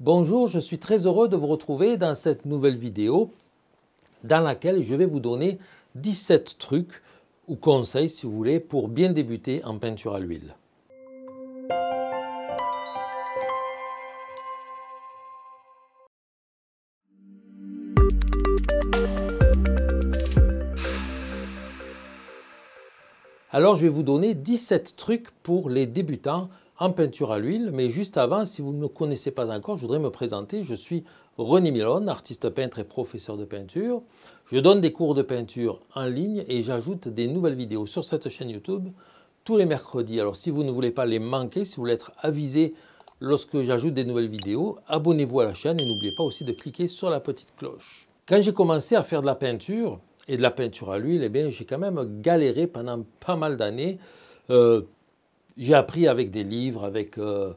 Bonjour, je suis très heureux de vous retrouver dans cette nouvelle vidéo dans laquelle je vais vous donner 17 trucs ou conseils si vous voulez pour bien débuter en peinture à l'huile. Alors je vais vous donner 17 trucs pour les débutants en peinture à l'huile. Mais juste avant, si vous ne me connaissez pas encore, je voudrais me présenter. Je suis René Milon, artiste peintre et professeur de peinture. Je donne des cours de peinture en ligne et j'ajoute des nouvelles vidéos sur cette chaîne YouTube tous les mercredis. Alors si vous ne voulez pas les manquer, si vous voulez être avisé lorsque j'ajoute des nouvelles vidéos, abonnez-vous à la chaîne et n'oubliez pas aussi de cliquer sur la petite cloche. Quand j'ai commencé à faire de la peinture et de la peinture à l'huile, et eh bien j'ai quand même galéré pendant pas mal d'années. Euh, j'ai appris avec des livres, avec. Euh,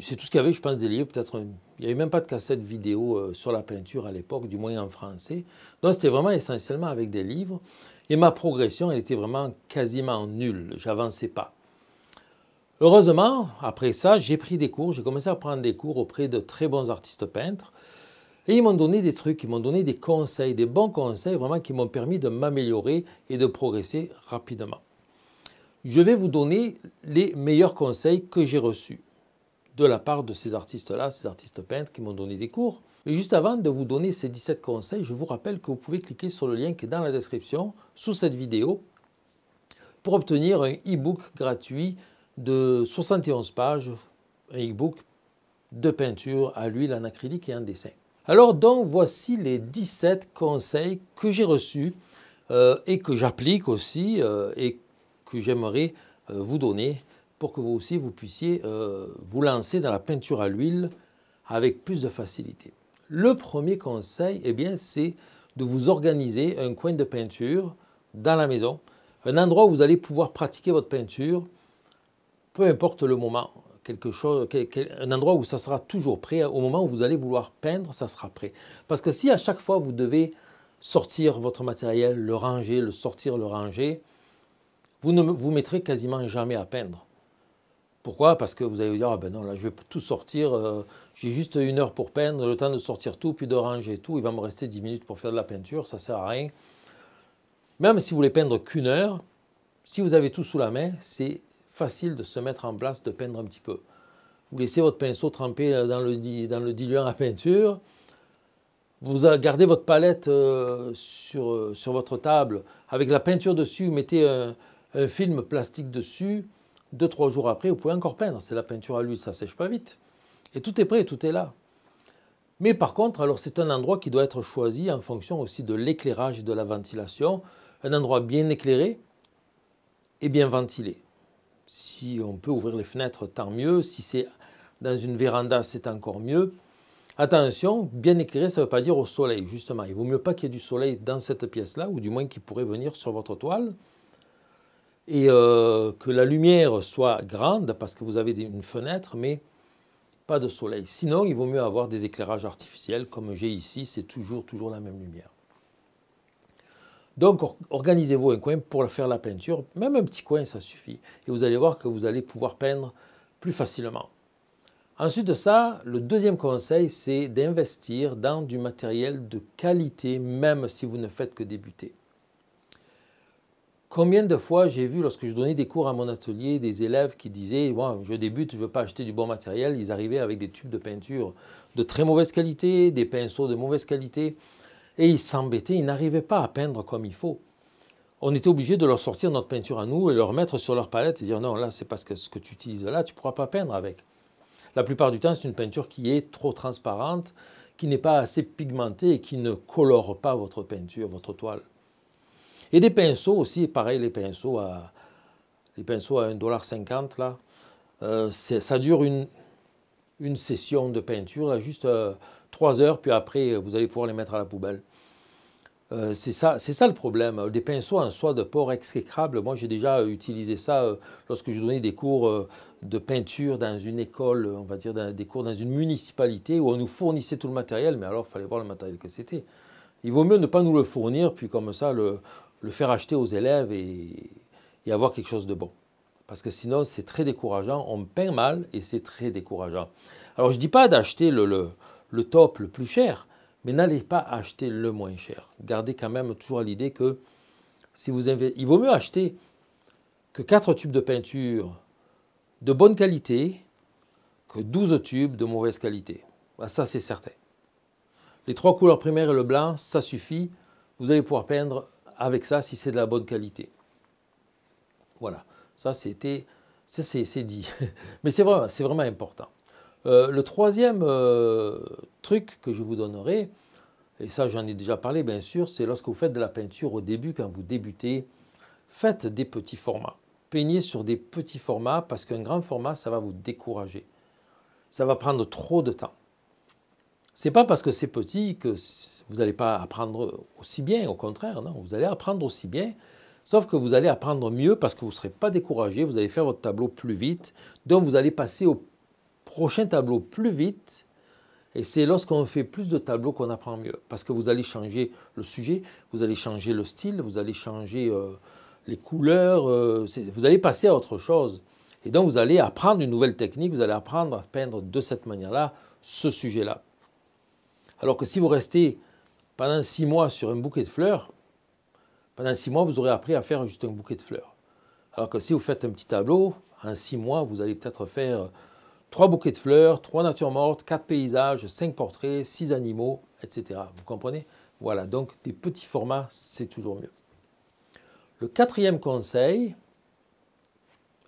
c'est tout ce qu'il y avait, je pense, des livres. Peut-être. Il n'y avait même pas de cassette vidéo euh, sur la peinture à l'époque, du moins en français. Donc, c'était vraiment essentiellement avec des livres. Et ma progression, elle était vraiment quasiment nulle. J'avançais pas. Heureusement, après ça, j'ai pris des cours. J'ai commencé à prendre des cours auprès de très bons artistes peintres. Et ils m'ont donné des trucs, ils m'ont donné des conseils, des bons conseils vraiment qui m'ont permis de m'améliorer et de progresser rapidement je vais vous donner les meilleurs conseils que j'ai reçus de la part de ces artistes-là, ces artistes peintres qui m'ont donné des cours. Et juste avant de vous donner ces 17 conseils, je vous rappelle que vous pouvez cliquer sur le lien qui est dans la description sous cette vidéo pour obtenir un e-book gratuit de 71 pages, un e-book de peinture à l'huile, en acrylique et en dessin. Alors donc voici les 17 conseils que j'ai reçus euh, et que j'applique aussi euh, et que j'aimerais euh, vous donner pour que vous aussi vous puissiez euh, vous lancer dans la peinture à l'huile avec plus de facilité. Le premier conseil, eh bien, c'est de vous organiser un coin de peinture dans la maison, un endroit où vous allez pouvoir pratiquer votre peinture, peu importe le moment, quelque chose, un endroit où ça sera toujours prêt, au moment où vous allez vouloir peindre, ça sera prêt. Parce que si à chaque fois vous devez sortir votre matériel, le ranger, le sortir, le ranger, vous ne vous mettrez quasiment jamais à peindre. Pourquoi Parce que vous allez vous dire, ah ben non, là, je vais tout sortir, euh, j'ai juste une heure pour peindre, le temps de sortir tout, puis de ranger tout, il va me rester 10 minutes pour faire de la peinture, ça sert à rien. Même si vous voulez peindre qu'une heure, si vous avez tout sous la main, c'est facile de se mettre en place, de peindre un petit peu. Vous laissez votre pinceau tremper euh, dans le, dans le diluant à peinture, vous gardez votre palette euh, sur, sur votre table, avec la peinture dessus, vous mettez un un film plastique dessus. Deux, trois jours après, vous pouvez encore peindre. C'est la peinture à l'huile, ça sèche pas vite. Et tout est prêt, tout est là. Mais par contre, alors c'est un endroit qui doit être choisi en fonction aussi de l'éclairage et de la ventilation. Un endroit bien éclairé et bien ventilé. Si on peut ouvrir les fenêtres, tant mieux. Si c'est dans une véranda, c'est encore mieux. Attention, bien éclairé, ça ne veut pas dire au soleil, justement. Il vaut mieux pas qu'il y ait du soleil dans cette pièce-là, ou du moins qu'il pourrait venir sur votre toile et euh, que la lumière soit grande parce que vous avez une fenêtre, mais pas de soleil. Sinon, il vaut mieux avoir des éclairages artificiels comme j'ai ici, c'est toujours, toujours la même lumière. Donc, organisez-vous un coin pour faire la peinture, même un petit coin, ça suffit. Et vous allez voir que vous allez pouvoir peindre plus facilement. Ensuite de ça, le deuxième conseil, c'est d'investir dans du matériel de qualité, même si vous ne faites que débuter. Combien de fois j'ai vu, lorsque je donnais des cours à mon atelier, des élèves qui disaient Je débute, je ne veux pas acheter du bon matériel. Ils arrivaient avec des tubes de peinture de très mauvaise qualité, des pinceaux de mauvaise qualité. Et ils s'embêtaient, ils n'arrivaient pas à peindre comme il faut. On était obligé de leur sortir notre peinture à nous et leur mettre sur leur palette et dire Non, là, c'est parce que ce que tu utilises là, tu ne pourras pas peindre avec. La plupart du temps, c'est une peinture qui est trop transparente, qui n'est pas assez pigmentée et qui ne colore pas votre peinture, votre toile. Et des pinceaux aussi, pareil, les pinceaux à, les pinceaux à 1,50$, là, euh, ça dure une, une session de peinture, là, juste 3 euh, heures, puis après, euh, vous allez pouvoir les mettre à la poubelle. c'est ça, ça le problème. Des pinceaux en soie de porc exécrable, moi j'ai déjà utilisé ça lorsque je donnais des cours de peinture dans une école, on va dire des cours dans une municipalité où on nous fournissait tout le matériel, mais alors il fallait voir le matériel que c'était. Il vaut mieux ne pas nous le fournir, puis comme ça le, le faire acheter aux élèves et, avoir quelque chose de bon. Parce que sinon, c'est très décourageant. On peint mal et c'est très décourageant. Alors, je ne dis pas d'acheter le, le, top le plus cher, mais n'allez pas acheter le moins cher. Gardez quand même toujours l'idée que si vous il vaut mieux acheter que 4 tubes de peinture de bonne qualité que 12 tubes de mauvaise qualité. Bah, ça, c'est certain. Les trois couleurs primaires et le blanc, ça suffit. Vous allez pouvoir peindre avec ça si c'est de la bonne qualité. Voilà, ça c'était, c'est dit. Mais c'est c'est vraiment important. Euh, le troisième euh, truc que je vous donnerai, et ça j'en ai déjà parlé bien sûr, c'est lorsque vous faites de la peinture au début, quand vous débutez, faites des petits formats. Peignez sur des petits formats parce qu'un grand format, ça va vous décourager. Ça va prendre trop de temps. C'est pas parce que c'est petit que vous n'allez pas apprendre aussi bien, au contraire, non, vous allez apprendre aussi bien, sauf que vous allez apprendre mieux parce que vous ne serez pas découragé, vous allez faire votre tableau plus vite, donc vous allez passer au prochain tableau plus vite, et c'est lorsqu'on fait plus de tableaux qu'on apprend mieux, parce que vous allez changer le sujet, vous allez changer le style, vous allez changer les couleurs, vous allez passer à autre chose. Et donc vous allez apprendre une nouvelle technique, vous allez apprendre à peindre de cette manière-là ce sujet-là. Alors que si vous restez pendant six mois sur un bouquet de fleurs, pendant six mois, vous aurez appris à faire juste un bouquet de fleurs. Alors que si vous faites un petit tableau, en six mois, vous allez peut-être faire trois bouquets de fleurs, trois natures mortes, quatre paysages, cinq portraits, six animaux, etc. Vous comprenez Voilà, donc des petits formats, c'est toujours mieux. Le quatrième conseil,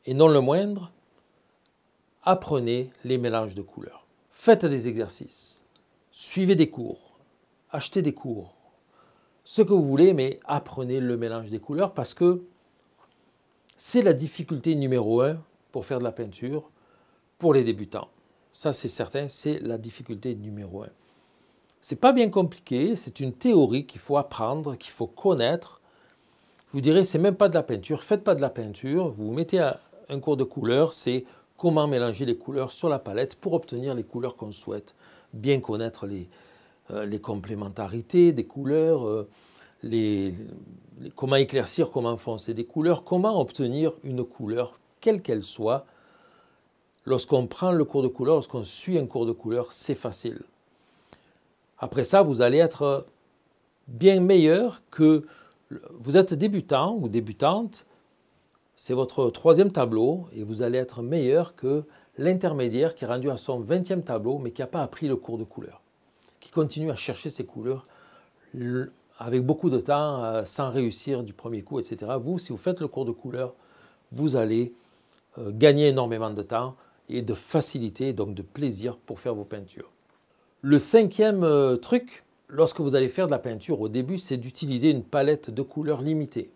et non le moindre, apprenez les mélanges de couleurs. Faites des exercices. Suivez des cours, achetez des cours, ce que vous voulez, mais apprenez le mélange des couleurs parce que c'est la difficulté numéro un pour faire de la peinture pour les débutants. Ça, c'est certain, c'est la difficulté numéro un. C'est pas bien compliqué, c'est une théorie qu'il faut apprendre, qu'il faut connaître. Vous direz, c'est même pas de la peinture, faites pas de la peinture, vous, mettez à un cours de couleurs, c'est comment mélanger les couleurs sur la palette pour obtenir les couleurs qu'on souhaite bien connaître euh, les, complémentarités des couleurs, euh, comment éclaircir, comment foncer des couleurs, comment obtenir une couleur, quelle qu'elle soit. Lorsqu'on prend le cours de couleur, lorsqu'on suit un cours de couleur, c'est facile. Après ça, vous allez être bien meilleur que vous êtes débutant ou débutante, c'est votre troisième tableau et vous allez être meilleur que l'intermédiaire qui est rendu à son 20e tableau mais qui n'a pas appris le cours de couleur, qui continue à chercher ses couleurs avec beaucoup de temps, euh, sans réussir du premier coup, etc. Vous, si vous faites le cours de couleur, vous allez euh, gagner énormément de temps et de facilité, donc de plaisir pour faire vos peintures. Le cinquième euh, truc, lorsque vous allez faire de la peinture au début, c'est d'utiliser une palette de couleurs limitée.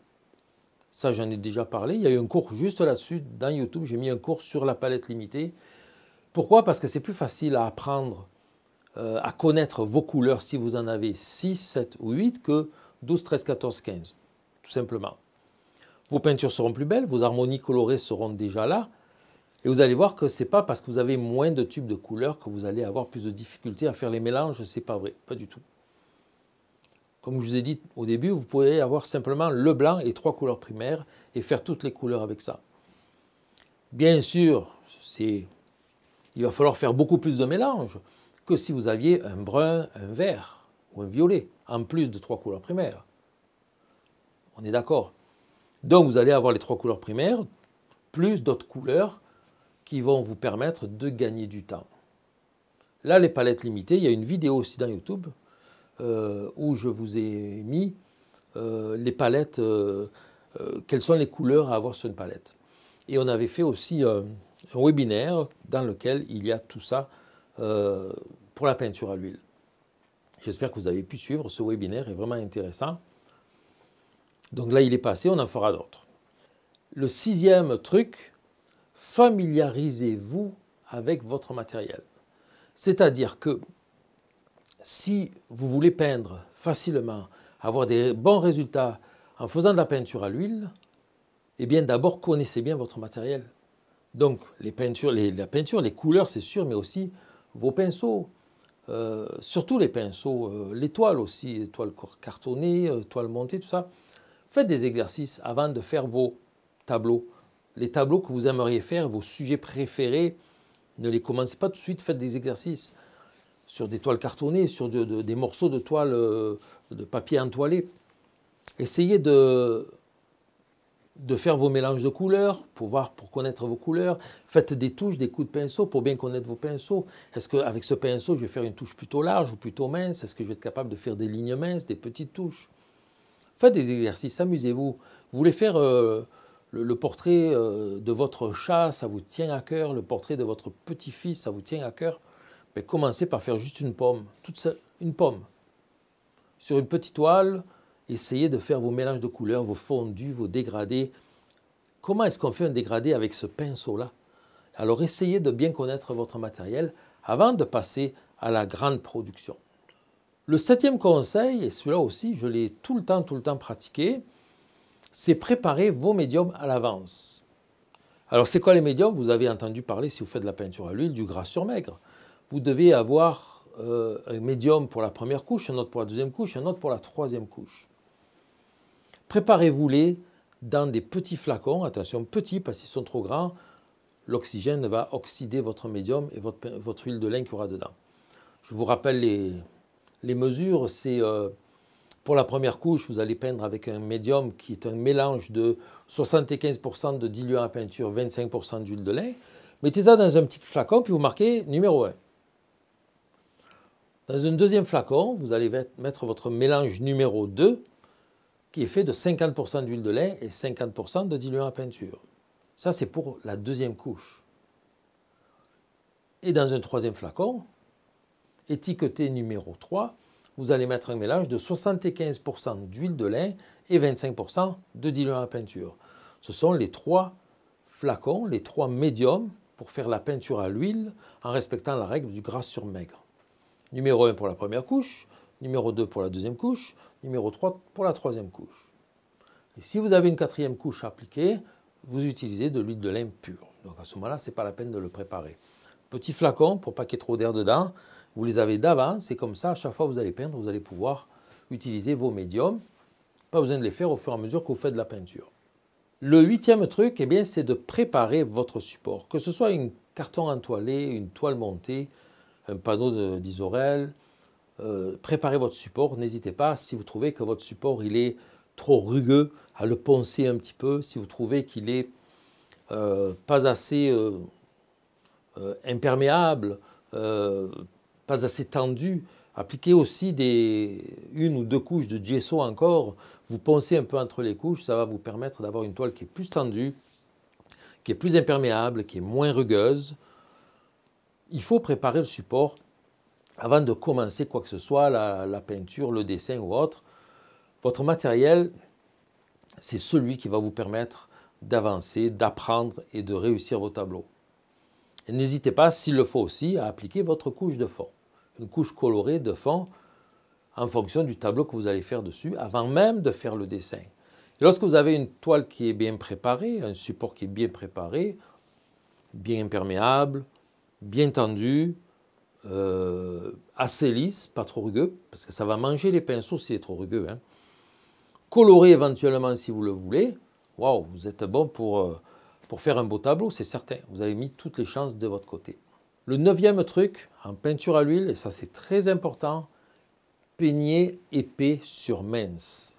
Ça, j'en ai déjà parlé. Il y a eu un cours juste là-dessus dans YouTube. J'ai mis un cours sur la palette limitée. Pourquoi Parce que c'est plus facile à apprendre, euh, à connaître vos couleurs si vous en avez 6, 7 ou 8 que 12, 13, 14, 15. Tout simplement. Vos peintures seront plus belles, vos harmonies colorées seront déjà là. Et vous allez voir que ce n'est pas parce que vous avez moins de tubes de couleurs que vous allez avoir plus de difficultés à faire les mélanges. Ce n'est pas vrai, pas du tout. Comme je vous ai dit au début, vous pouvez avoir simplement le blanc et trois couleurs primaires et faire toutes les couleurs avec ça. Bien sûr, il va falloir faire beaucoup plus de mélange que si vous aviez un brun, un vert ou un violet, en plus de trois couleurs primaires. On est d'accord Donc vous allez avoir les trois couleurs primaires, plus d'autres couleurs qui vont vous permettre de gagner du temps. Là, les palettes limitées, il y a une vidéo aussi dans YouTube euh, où je vous ai mis euh, les palettes, euh, quelles sont les couleurs à avoir sur une palette. Et on avait fait aussi un webinaire dans lequel il y a tout ça pour la peinture à l'huile. J'espère que vous avez pu suivre, ce webinaire est vraiment intéressant. Donc là, il est passé, on en fera d'autres. Le sixième truc, familiarisez-vous avec votre matériel. C'est-à-dire que si vous voulez peindre facilement, avoir des bons résultats en faisant de la peinture à l'huile, eh bien d'abord connaissez bien votre matériel. Donc les peintures, la peinture, les couleurs c'est sûr, mais aussi vos pinceaux. Euh, surtout les pinceaux, euh, les toiles aussi, toiles cartonnées, euh, toiles montées, tout ça. Faites des exercices avant de faire vos tableaux. Les tableaux que vous aimeriez faire, vos sujets préférés, ne les commencez pas tout de suite, faites des exercices sur des toiles cartonnées, sur des morceaux de toile, euh, de papier entoilé. Essayez de, de faire vos mélanges de couleurs pour voir, pour connaître vos couleurs. Faites des touches, des coups de pinceau pour bien connaître vos pinceaux. Est-ce qu'avec ce pinceau, je vais faire une touche plutôt large ou plutôt mince Est-ce que je vais être capable de faire des lignes minces, des petites touches Faites des exercices, amusez-vous. Vous voulez faire euh, le, portrait euh, de votre chat, ça vous tient à cœur. Le portrait de votre petit-fils, ça vous tient à cœur mais commencez par faire juste une pomme, toute une pomme. Sur une petite toile, essayez de faire vos mélanges de couleurs, vos fondus, vos dégradés. Comment est-ce qu'on fait un dégradé avec ce pinceau-là Alors essayez de bien connaître votre matériel avant de passer à la grande production. Le septième conseil, et celui-là aussi, je l'ai tout le temps, tout le temps pratiqué, c'est préparer vos médiums à l'avance. Alors c'est quoi les médiums Vous avez entendu parler, si vous faites de la peinture à l'huile, du gras sur maigre vous devez avoir euh, un médium pour la première couche, un autre pour la deuxième couche, un autre pour la troisième couche. Préparez-vous-les dans des petits flacons, attention petits parce qu'ils sont trop grands, l'oxygène va oxyder votre médium et votre, huile de lin qu'il y aura dedans. Je vous rappelle les, mesures, c'est euh, pour la première couche, vous allez peindre avec un médium qui est un mélange de 75% de diluant à peinture, 25% d'huile de lin. Mettez ça dans un petit flacon, puis vous marquez numéro 1. Dans un deuxième flacon, vous allez mettre votre mélange numéro 2 qui est fait de 50% d'huile de lait et 50% de diluant à peinture. Ça, c'est pour la deuxième couche. Et dans un troisième flacon, étiqueté numéro 3, vous allez mettre un mélange de 75% d'huile de lin et 25% de diluant à peinture. Ce sont les trois flacons, les trois médiums pour faire la peinture à l'huile en respectant la règle du gras sur maigre. Numéro 1 pour la première couche, numéro 2 pour la deuxième couche, numéro 3 pour la troisième couche. Et si vous avez une quatrième couche à appliquer, vous utilisez de l'huile de lin pure. Donc à ce moment-là, ce n'est pas la peine de le préparer. Petit flacon pour pas qu'il y ait trop d'air dedans. Vous les avez d'avance et comme ça, à chaque fois que vous allez peindre, vous allez pouvoir utiliser vos médiums. Pas besoin de les faire au fur et à mesure que vous faites de la peinture. Le huitième truc, eh bien, c'est de préparer votre support. Que ce soit un carton entoilé, une toile montée, un panneau d'isorel, euh, préparez votre support, n'hésitez pas, si vous trouvez que votre support il est trop rugueux, à le poncer un petit peu, si vous trouvez qu'il n'est euh, pas assez euh, imperméable, pas assez tendu, appliquez aussi une ou deux couches de gesso encore, vous poncez un peu entre les couches, ça va vous permettre d'avoir une toile qui est plus tendue, qui est plus imperméable, qui est moins rugueuse, il faut préparer le support avant de commencer quoi que ce soit, la, peinture, le dessin ou autre. Votre matériel, c'est celui qui va vous permettre d'avancer, d'apprendre et de réussir vos tableaux. N'hésitez pas, s'il le faut aussi, à appliquer votre couche de fond, une couche colorée de fond en fonction du tableau que vous allez faire dessus, avant même de faire le dessin. lorsque vous avez une toile qui est bien préparée, un support qui est bien préparé, bien imperméable, bien tendu, euh, assez lisse, pas trop rugueux, parce que ça va manger les pinceaux s'il est trop rugueux. Hein. Coloré éventuellement si vous le voulez. Waouh, vous êtes bon pour, euh, pour faire un beau tableau, c'est certain. Vous avez mis toutes les chances de votre côté. Le neuvième truc, en peinture à l'huile, et ça c'est très important, peigner épais sur mince.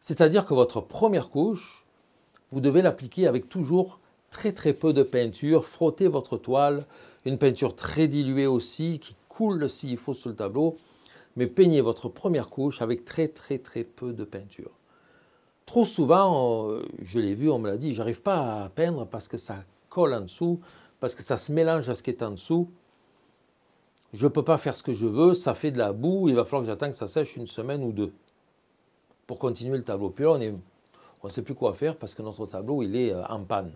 C'est-à-dire que votre première couche, vous devez l'appliquer avec toujours très très peu de peinture, frottez votre toile, une peinture très diluée aussi, qui coule s'il faut sur le tableau, mais peignez votre première couche avec très très très peu de peinture. Trop souvent, euh, je l'ai vu, on me l'a dit, j'arrive pas à peindre parce que ça colle en dessous, parce que ça se mélange à ce qui est en dessous. Je peux pas faire ce que je veux, ça fait de la boue, il va falloir que j'attende que ça sèche une semaine ou deux pour continuer le tableau. Puis là, on ne on sait plus quoi faire parce que notre tableau, il est euh, en panne.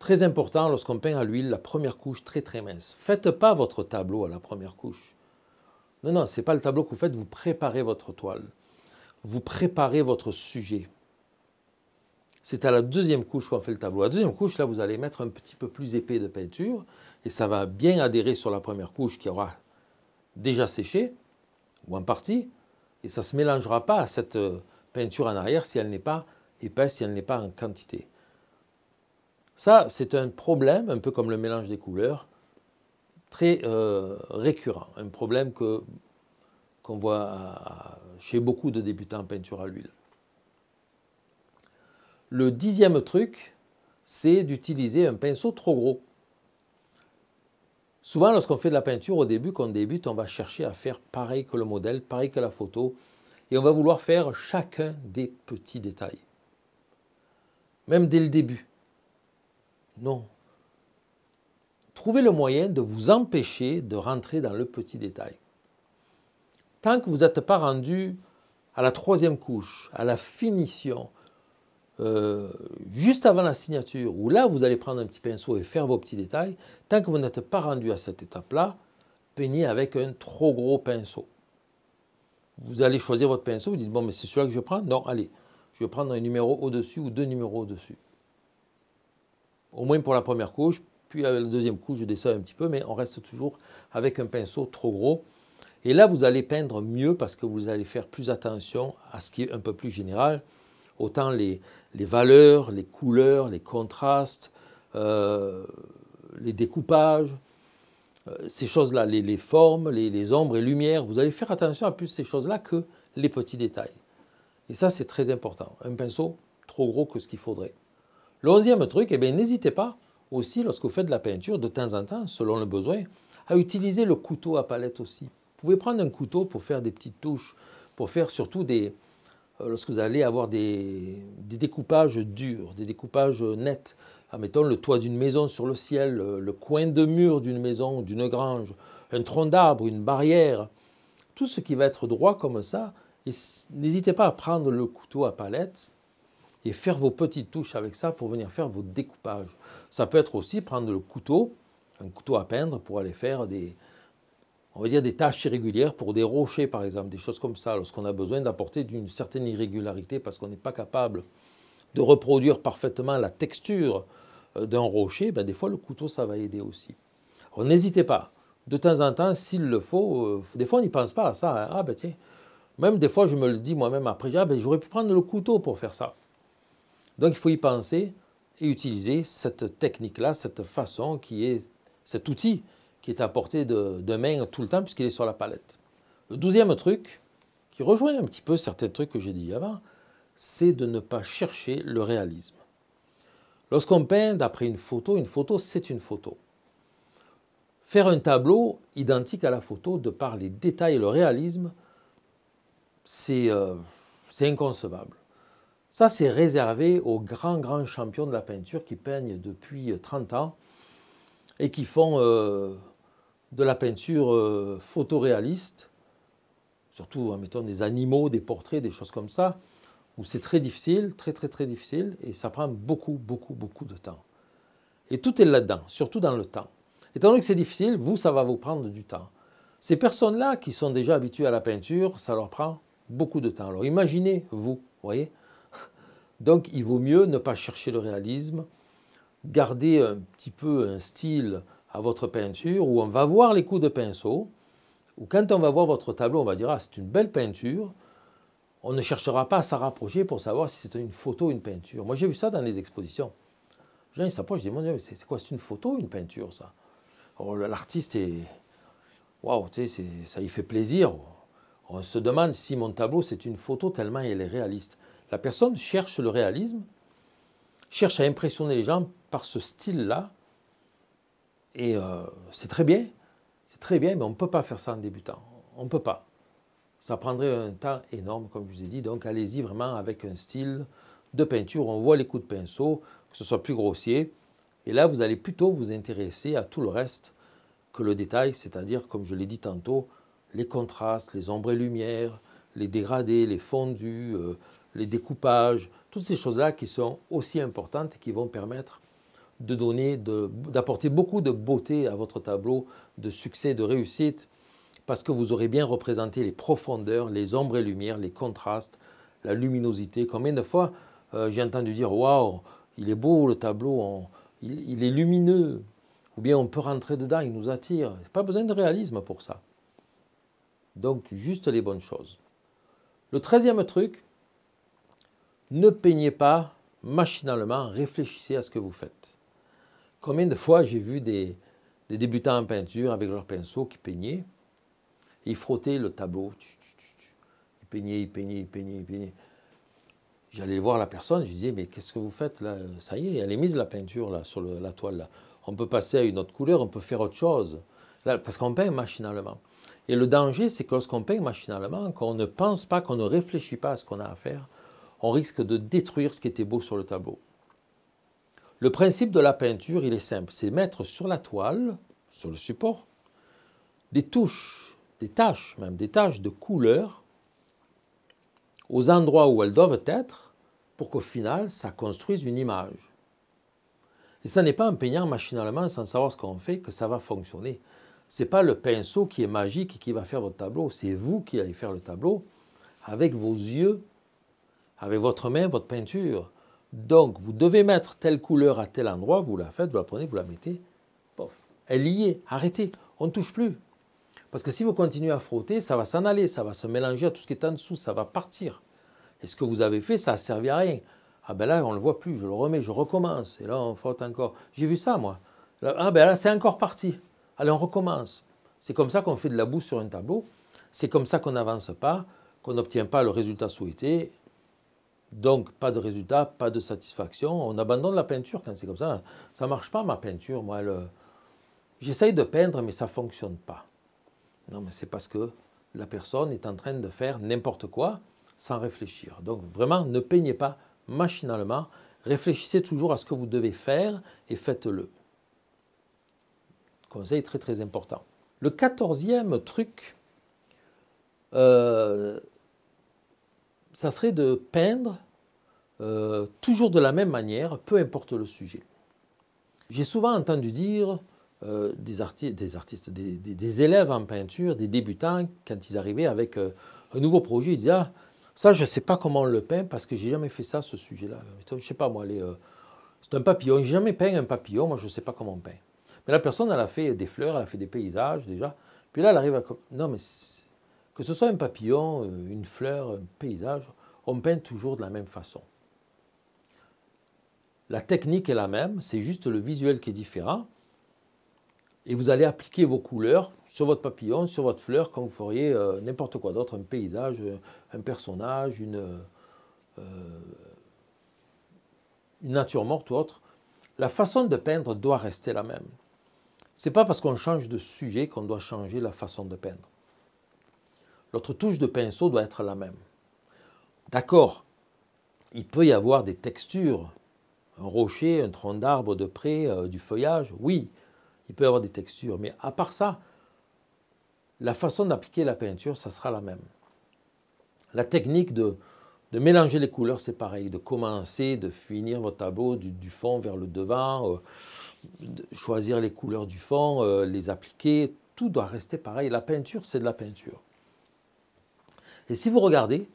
Très important lorsqu'on peint à l'huile, la première couche très très mince. Faites pas votre tableau à la première couche. Non, non, ce n'est pas le tableau que vous faites, vous préparez votre toile. Vous préparez votre sujet. C'est à la deuxième couche qu'on fait le tableau. La deuxième couche, là, vous allez mettre un petit peu plus épais de peinture et ça va bien adhérer sur la première couche qui aura déjà séché, ou en partie, et ça ne se mélangera pas à cette euh, peinture en arrière si elle n'est pas épaisse, si elle n'est pas en quantité. Ça, c'est un problème, un peu comme le mélange des couleurs, très euh, récurrent, un problème que, qu'on voit chez beaucoup de débutants en peinture à l'huile. Le dixième truc, c'est d'utiliser un pinceau trop gros. Souvent, lorsqu'on fait de la peinture, au début, quand on débute, on va chercher à faire pareil que le modèle, pareil que la photo, et on va vouloir faire chacun des petits détails. Même dès le début. Non. Trouvez le moyen de vous empêcher de rentrer dans le petit détail. Tant que vous n'êtes pas rendu à la troisième couche, à la finition, euh, juste avant la signature, où là vous allez prendre un petit pinceau et faire vos petits détails, tant que vous n'êtes pas rendu à cette étape-là, peignez avec un trop gros pinceau. Vous allez choisir votre pinceau, vous dites, bon, mais c'est celui-là que je vais prendre. Non, allez, je vais prendre un numéro au-dessus ou deux numéros au-dessus au moins pour la première couche. Puis avec la deuxième couche, je descends un petit peu, mais on reste toujours avec un pinceau trop gros. Et là, vous allez peindre mieux parce que vous allez faire plus attention à ce qui est un peu plus général. Autant les, valeurs, les couleurs, les contrastes, euh, les découpages, euh, ces choses-là, les, formes, les, ombres et lumières. Vous allez faire attention à plus ces choses-là que les petits détails. Et ça, c'est très important. Un pinceau trop gros que ce qu'il faudrait. L'onzième truc, eh n'hésitez pas aussi, lorsque vous faites de la peinture, de temps en temps, selon le besoin, à utiliser le couteau à palette aussi. Vous pouvez prendre un couteau pour faire des petites touches, pour faire surtout des... Euh, lorsque vous allez avoir des, découpages durs, des découpages nets, admettons le toit d'une maison sur le ciel, le, le coin de mur d'une maison, d'une grange, un tronc d'arbre, une barrière, tout ce qui va être droit comme ça, n'hésitez pas à prendre le couteau à palette et faire vos petites touches avec ça pour venir faire vos découpages. Ça peut être aussi prendre le couteau, un couteau à peindre pour aller faire des, on va dire des tâches irrégulières pour des rochers par exemple, des choses comme ça, lorsqu'on a besoin d'apporter d'une certaine irrégularité parce qu'on n'est pas capable de reproduire parfaitement la texture euh, d'un rocher, ben des fois le couteau ça va aider aussi. N'hésitez pas, de temps en temps, s'il le faut, euh, des fois on n'y pense pas à ça, hein. ah ben tiens, même des fois je me le dis moi-même après, ah, ben, j'aurais pu prendre le couteau pour faire ça. Donc il faut y penser et utiliser cette technique-là, cette façon qui est, cet outil qui est à portée de, main tout le temps puisqu'il est sur la palette. Le douzième truc, qui rejoint un petit peu certains trucs que j'ai dit avant, c'est de ne pas chercher le réalisme. Lorsqu'on peint d'après une photo, une photo c'est une photo. Faire un tableau identique à la photo de par les détails et le réalisme, c'est euh, inconcevable. Ça, c'est réservé aux grands, grands champions de la peinture qui peignent depuis 30 euh, ans et qui font euh, de la peinture euh, photoréaliste, surtout, en mettant des animaux, des portraits, des choses comme ça, où c'est très difficile, très, très, très difficile, et ça prend beaucoup, beaucoup, beaucoup de temps. Et tout est là-dedans, surtout dans le temps. Étant donné que c'est difficile, vous, ça va vous prendre du temps. Ces personnes-là qui sont déjà habituées à la peinture, ça leur prend beaucoup de temps. Alors imaginez, vous, voyez, donc il vaut mieux ne pas chercher le réalisme, garder un petit peu un style à votre peinture où on va voir les coups de pinceau, ou quand on va voir votre tableau, on va dire ah c'est une belle peinture. On ne cherchera pas à s'en rapprocher pour savoir si c'est une photo ou une peinture. Moi j'ai vu ça dans les expositions. Les gens s'approchent, je disent « c'est quoi, c'est une photo ou une peinture ça oh, L'artiste est waouh, tu sais, ça y fait plaisir. On se demande si mon tableau c'est une photo tellement elle est réaliste. La personne cherche le réalisme, cherche à impressionner les gens par ce style-là. Et euh, c'est très bien, c'est très bien, mais on ne peut pas faire ça en débutant. On ne peut pas. Ça prendrait un temps énorme, comme je vous ai dit. Donc allez-y vraiment avec un style de peinture. On voit les coups de pinceau, que ce soit plus grossier. Et là, vous allez plutôt vous intéresser à tout le reste que le détail, c'est-à-dire, comme je l'ai dit tantôt, les contrastes, les ombres et lumières, les dégradés, les fondus, euh, les découpages, toutes ces choses-là qui sont aussi importantes et qui vont permettre de donner, d'apporter beaucoup de beauté à votre tableau, de succès, de réussite, parce que vous aurez bien représenté les profondeurs, les ombres et lumières, les contrastes, la luminosité. Combien de fois euh, j'ai entendu dire Waouh, il est beau le tableau, il, est lumineux, ou bien on peut rentrer dedans, il nous attire. Pas besoin de réalisme pour ça. Donc, juste les bonnes choses. Le treizième truc, ne peignez pas machinalement, réfléchissez à ce que vous faites. Combien de fois j'ai vu des, débutants en peinture avec leur pinceau qui peignaient, ils frottaient le tableau, ils peignaient, ils peignaient, ils peignaient, ils peignaient. J'allais voir la personne, je disais, mais qu'est-ce que vous faites là Ça y est, elle est mise la peinture là, sur la toile là. On peut passer à une autre couleur, on peut faire autre chose. parce qu'on peint machinalement. Et le danger, c'est que lorsqu'on peint machinalement, qu'on ne pense pas, qu'on ne réfléchit pas à ce qu'on a à faire, on risque de détruire ce qui était beau sur le tableau. Le principe de la peinture, il est simple, c'est mettre sur la toile, sur le support, des touches, des taches, même des taches de couleur aux endroits où elles doivent être pour qu'au final, ça construise une image. Et ça n'est pas en peignant machinalement sans savoir ce qu'on fait que ça va fonctionner. Ce n'est pas le pinceau qui est magique et qui va faire votre tableau, c'est vous qui allez faire le tableau avec vos yeux avec votre main, votre peinture. Donc, vous devez mettre telle couleur à tel endroit, vous la faites, vous la prenez, vous la mettez, pof, elle y est, arrêtez, on ne touche plus. Parce que si vous continuez à frotter, ça va s'en aller, ça va se mélanger à tout ce qui est en dessous, ça va partir. Et ce que vous avez fait, ça a servi à rien. Ah ben là, on ne le voit plus, je le remets, je recommence. Et là, on frotte encore. J'ai vu ça, moi. Ah ben là, c'est encore parti. Allez, on recommence. C'est comme ça qu'on fait de la boue sur un tableau. C'est comme ça qu'on n'avance pas, qu'on n'obtient pas le résultat souhaité. Donc, pas de résultat, pas de satisfaction. On abandonne la peinture quand c'est comme ça. Hein. Ça ne marche pas ma peinture, moi. J'essaye de peindre, mais ça ne fonctionne pas. Non, mais c'est parce que la personne est en train de faire n'importe quoi sans réfléchir. Donc, vraiment, ne peignez pas machinalement. Réfléchissez toujours à ce que vous devez faire et faites-le. Conseil très très important. Le quatorzième truc, euh, ça serait de peindre euh, toujours de la même manière, peu importe le sujet. J'ai souvent entendu dire euh, des, des, artistes, des, élèves en peinture, des débutants, quand ils arrivaient avec euh, un nouveau projet, ils disaient ah, ça, je ne sais pas comment on le peint parce que j'ai jamais fait ça, ce sujet-là. Je ne sais pas, moi, c'est un papillon. je n'ai jamais peint un papillon, moi, je ne sais pas comment on peint. Mais la personne, elle a fait des fleurs, elle a fait des paysages déjà. Puis là, elle arrive à. Non, mais que ce soit un papillon, euh, une fleur, un paysage, on peint toujours de la même façon. La technique est la même, c'est juste le visuel qui est différent. Et vous allez appliquer vos couleurs sur votre papillon, sur votre fleur, quand vous feriez euh, n'importe quoi d'autre, un paysage, euh, un personnage, une, une nature morte ou autre. La façon de peindre doit rester la même. C'est pas parce qu'on change de sujet qu'on doit changer la façon de peindre. L'autre touche de pinceau doit être la même. D'accord, il peut y avoir des textures, un rocher, un tronc d'arbre de près, euh, du feuillage, oui, il peut y avoir des textures, mais à part ça, la façon d'appliquer la peinture, ça sera la même. La technique de, de mélanger les couleurs, c'est pareil, de commencer, de finir votre tableau du, fond vers le devant, euh, de choisir les couleurs du fond, euh, les appliquer, tout doit rester pareil. La peinture, c'est de la peinture. Et si vous regardez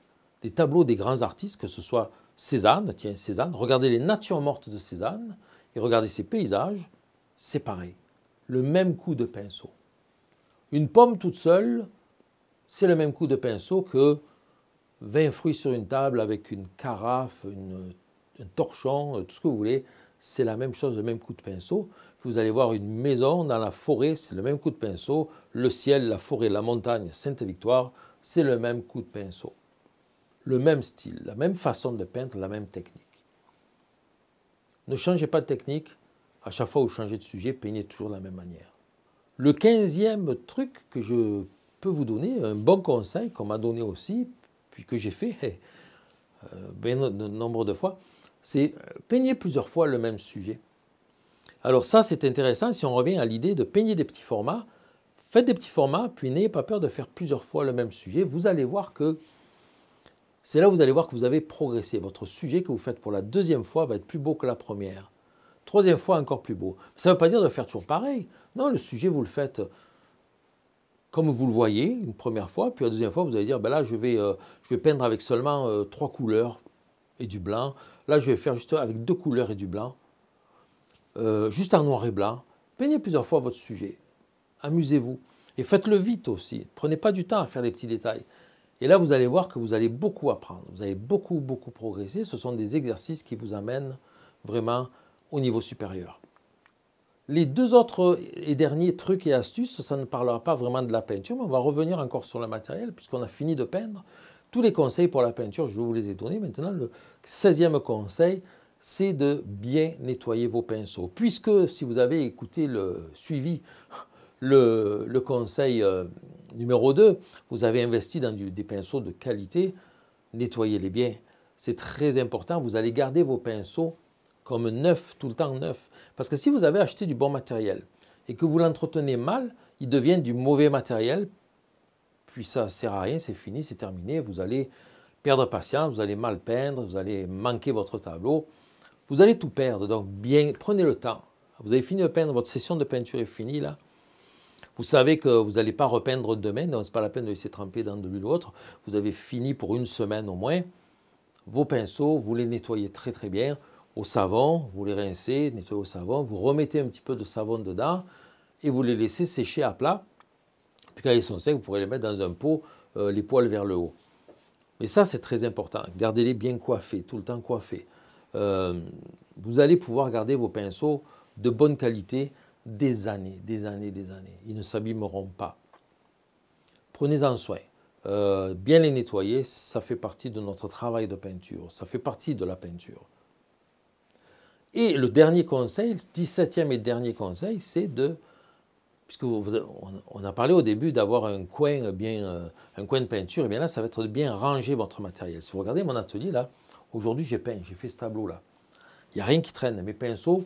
les tableaux des grands artistes, que ce soit Cézanne, tiens Cézanne, regardez les natures mortes de Cézanne et regardez ses paysages, c'est pareil, le même coup de pinceau. Une pomme toute seule, c'est le même coup de pinceau que 20 fruits sur une table avec une carafe, une, un torchon, euh, tout ce que vous voulez, c'est la même chose, le même coup de pinceau. Vous allez voir une maison dans la forêt, c'est le même coup de pinceau. Le ciel, la forêt, la montagne, Sainte-Victoire, c'est le même coup de pinceau, le même style, la même façon de peindre, la même technique. Ne changez pas de technique, à chaque fois que vous changez de sujet, peignez toujours de la même manière. Le quinzième truc que je peux vous donner, un bon conseil qu'on m'a donné aussi, puis que j'ai fait euh, bien de nombre de fois, c'est peigner plusieurs fois le même sujet. Alors ça, c'est intéressant si on revient à l'idée de peigner des petits formats Faites des petits formats, puis n'ayez pas peur de faire plusieurs fois le même sujet. Vous allez voir que c'est là où vous allez voir que vous avez progressé. Votre sujet que vous faites pour la deuxième fois va être plus beau que la première. Troisième fois, encore plus beau. Ça ne veut pas dire de faire toujours pareil. Non, le sujet, vous le faites euh, comme vous le voyez une première fois, puis la deuxième fois, vous allez dire, ben là, je vais, euh, je vais peindre avec seulement euh, trois couleurs et du blanc. Là, je vais faire juste avec deux couleurs et du blanc. juste en noir et blanc. Peignez plusieurs fois votre sujet amusez-vous. Et faites-le vite aussi. Prenez pas du temps à faire des petits détails. Et là, vous allez voir que vous allez beaucoup apprendre. Vous allez beaucoup, beaucoup progresser. Ce sont des exercices qui vous amènent vraiment au niveau supérieur. Les deux autres et derniers trucs et astuces, ça ne parlera pas vraiment de la peinture, mais on va revenir encore sur le matériel puisqu'on a fini de peindre. Tous les conseils pour la peinture, je vous les ai donnés. Maintenant, le 16e conseil, c'est de bien nettoyer vos pinceaux. Puisque si vous avez écouté le suivi le, conseil euh, numéro 2, vous avez investi dans des pinceaux de qualité, nettoyez-les bien. C'est très important, vous allez garder vos pinceaux comme neufs, tout le temps neufs. Parce que si vous avez acheté du bon matériel et que vous l'entretenez mal, il devient du mauvais matériel, puis ça ne sert à rien, c'est fini, c'est terminé, vous allez perdre patience, vous allez mal peindre, vous allez manquer votre tableau, vous allez tout perdre. Donc bien, prenez le temps. Vous avez fini de peindre, votre session de peinture est finie là. Vous savez que vous n'allez pas repeindre demain, donc ce n'est pas la peine de laisser tremper dans de l'huile ou l'autre. Vous avez fini pour une semaine au moins. Vos pinceaux, vous les nettoyez très très bien au savon, vous les rincez, nettoyez au savon, vous remettez un petit peu de savon dedans et vous les laissez sécher à plat. Puis quand ils sont secs, vous pourrez les mettre dans un pot, euh, les poils vers le haut. Mais ça, c'est très important. Gardez-les bien coiffés, tout le temps coiffés. Euh, vous allez pouvoir garder vos pinceaux de bonne qualité des années, des années, des années. Ils ne s'abîmeront pas. Prenez-en soin. Euh, bien les nettoyer, ça fait partie de notre travail de peinture, ça fait partie de la peinture. Et le dernier conseil, le 17e et dernier conseil, c'est de, puisque on, a parlé au début d'avoir un coin bien, euh, un coin de peinture, et eh bien là, ça va être de bien ranger votre matériel. Si vous regardez mon atelier là, aujourd'hui j'ai peint, j'ai fait ce tableau là. Il n'y a rien qui traîne, mes pinceaux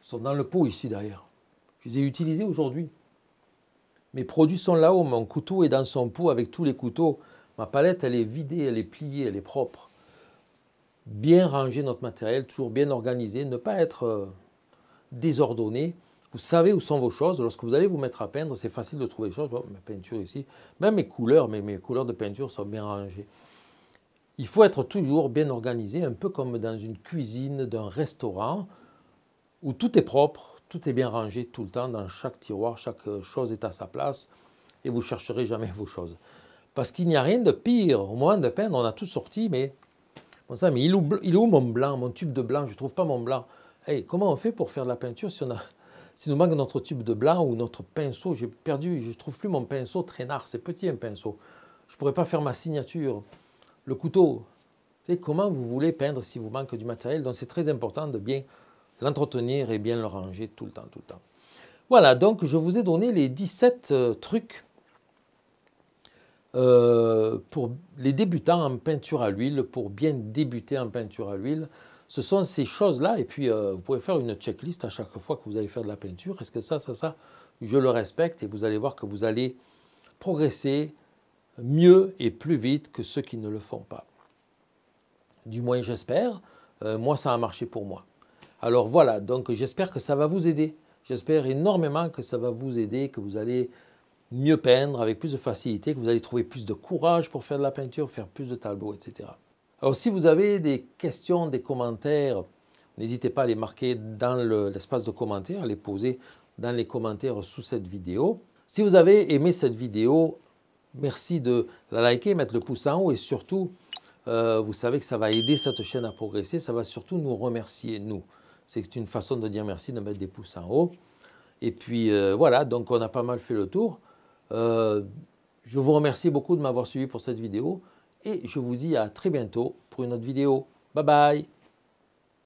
sont dans le pot ici derrière. Je les ai utilisés aujourd'hui. Mes produits sont là-haut, mon couteau est dans son pot avec tous les couteaux. Ma palette, elle est vidée, elle est pliée, elle est propre. Bien ranger notre matériel, toujours bien organisé, ne pas être euh, désordonné. Vous savez où sont vos choses. Lorsque vous allez vous mettre à peindre, c'est facile de trouver les choses. ma peinture ici, même mes couleurs, mes couleurs de peinture sont bien rangées. Il faut être toujours bien organisé, un peu comme dans une cuisine d'un restaurant où tout est propre, tout est bien rangé tout le temps, dans chaque tiroir, chaque euh, chose est à sa place, et vous chercherez jamais vos choses. Parce qu'il n'y a rien de pire. Au moment de peindre, on a tout sorti, mais ça, mais il, est il où mon blanc, mon tube de blanc Je ne trouve pas mon blanc. Hey, comment on fait pour faire de la peinture si on a, si nous manque notre tube de blanc ou notre pinceau J'ai perdu, je ne trouve plus mon pinceau traînard. C'est petit un pinceau. Je ne pourrais pas faire ma signature. Le couteau. comment vous voulez peindre si vous manque du matériel Donc c'est très important de bien l'entretenir et bien le ranger tout le temps, tout le temps. Voilà, donc je vous ai donné les 17 euh, trucs euh, pour les débutants en peinture à l'huile, pour bien débuter en peinture à l'huile. Ce sont ces choses-là, et puis euh, vous pouvez faire une checklist à chaque fois que vous allez faire de la peinture. Est-ce que ça, ça, ça, je le respecte, et vous allez voir que vous allez progresser mieux et plus vite que ceux qui ne le font pas. Du moins, j'espère. moi, ça a marché pour moi. Alors voilà, donc j'espère que ça va vous aider. J'espère énormément que ça va vous aider, que vous allez mieux peindre avec plus de facilité, que vous allez trouver plus de courage pour faire de la peinture, faire plus de tableaux, etc. Alors si vous avez des questions, des commentaires, n'hésitez pas à les marquer dans l'espace de commentaires, à les poser dans les commentaires sous cette vidéo. Si vous avez aimé cette vidéo, merci de la liker, mettre le pouce en haut et surtout, euh, vous savez que ça va aider cette chaîne à progresser, ça va surtout nous remercier, nous. C'est une façon de dire merci, de mettre des pouces en haut. Et puis euh, voilà, donc on a pas mal fait le tour. Euh, je vous remercie beaucoup de m'avoir suivi pour cette vidéo et je vous dis à très bientôt pour une autre vidéo. Bye bye